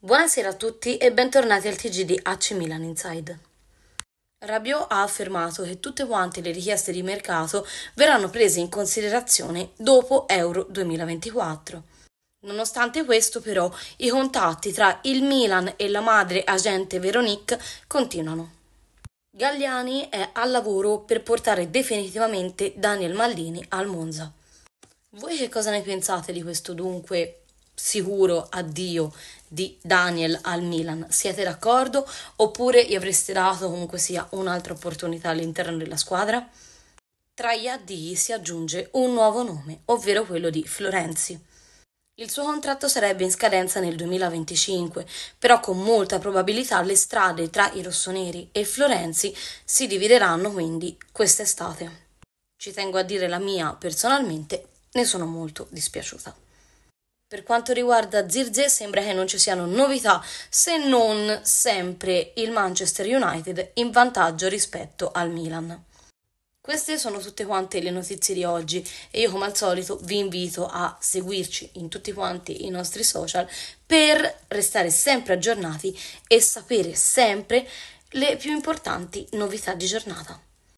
Buonasera a tutti e bentornati al TG di AC Milan Inside. Rabiot ha affermato che tutte quante le richieste di mercato verranno prese in considerazione dopo Euro 2024. Nonostante questo, però, i contatti tra il Milan e la madre agente Veronique continuano. Galliani è al lavoro per portare definitivamente Daniel Maldini al Monza. Voi che cosa ne pensate di questo dunque sicuro addio di Daniel al Milan. Siete d'accordo? Oppure gli avreste dato comunque sia un'altra opportunità all'interno della squadra? Tra gli addii si aggiunge un nuovo nome, ovvero quello di Florenzi. Il suo contratto sarebbe in scadenza nel 2025, però con molta probabilità le strade tra i rossoneri e Florenzi si divideranno quindi quest'estate. Ci tengo a dire la mia personalmente, ne sono molto dispiaciuta. Per quanto riguarda Zirze sembra che non ci siano novità se non sempre il Manchester United in vantaggio rispetto al Milan. Queste sono tutte quante le notizie di oggi e io come al solito vi invito a seguirci in tutti quanti i nostri social per restare sempre aggiornati e sapere sempre le più importanti novità di giornata.